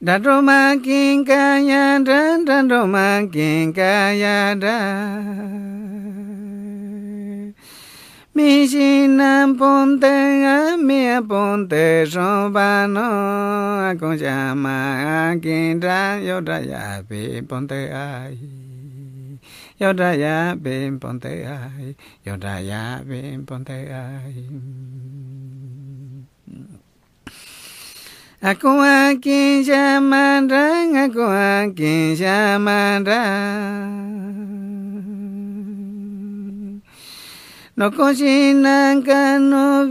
đa rô ma kiên ca ya đa đa rô ma kiên ca ya đa mi si nam pon te a mi a pon te so ba no a con cha ma a kiên ra yo ra ya pi pon te ai yo ra ya pi pon te ai yo ra ya pi pon te ai Aku akin jamandang, aku akin jamandang. Noko shinan kano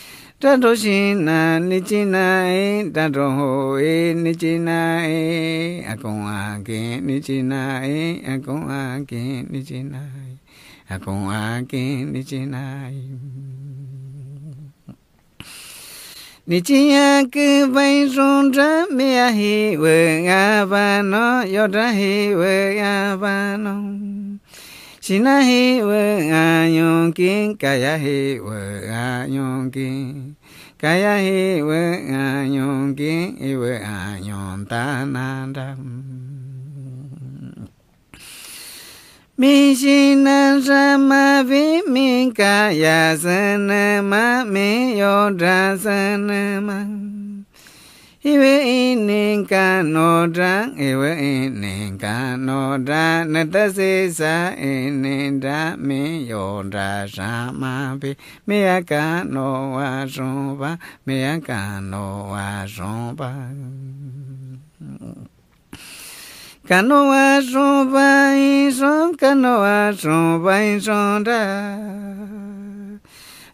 တတောရှင်နာနိချိနိုင်တတောဟိုအေနိချိနိုင်အကုံအာကင်နိချိနိုင်အကုံအာကင်နိချိနိုင်အကုံအာကင်နိချိနိုင်နိချိယကေပိုင်စွန်ဓမေယဟိဝေငါဘာနောယောတဟိဝေငါဘာနော Sina hi wa a nyong kin, kaya hi wa a nyong kin. Kaya hi wa a nyong kin, i wa a nyong ta na ram. mi shi na ra ma vi mi ka ya sa na ma mi yo ra sa na ma Iwe ininka nodra, iwe ininka nodra, natasisa ininda mi yodra shamapi, miyaka no wa shumpa, miyaka no wa shumpa. Kanoa shumpa inshon, kanoa shumpa inshon da.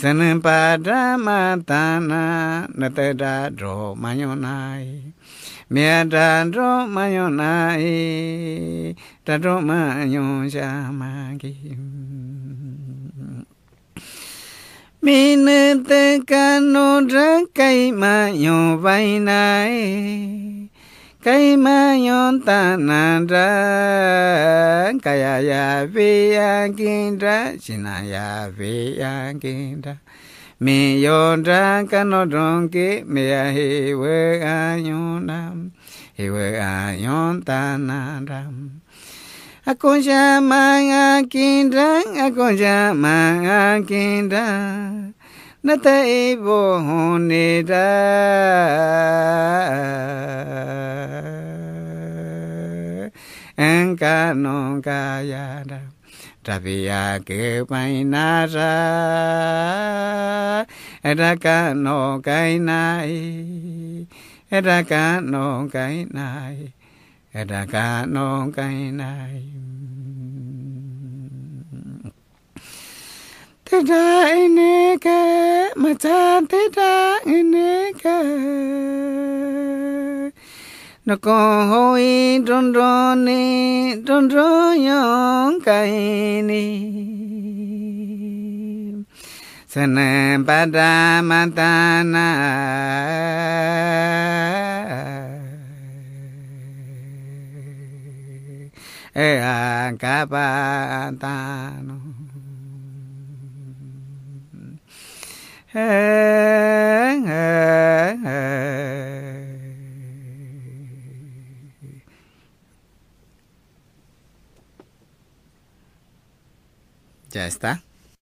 Sanin padra matana natera dro mayonai. Mia da dro mayonai. Da dro mayon shamagi. Minute kanu drakai mayon vainai. Kai mayon tanandra kaya ya viyang kindra sinaya viyang kindra mi yondra kanodronki mi ya hiwe ayonam yon ayon tanandram akonja manga kindra akonja manga kindra nata ibo honida ra non ca ya ra ra vi ya ke pai na ra ra ca no cái nai ra ca no cái nai ra ca no cái nai thế ra ene ke ma chan thế ra ene nó có hôi tròn tròn nè tròn tròn nhon cây nè sen ba da ma ta na e a ka ba ta no e e está.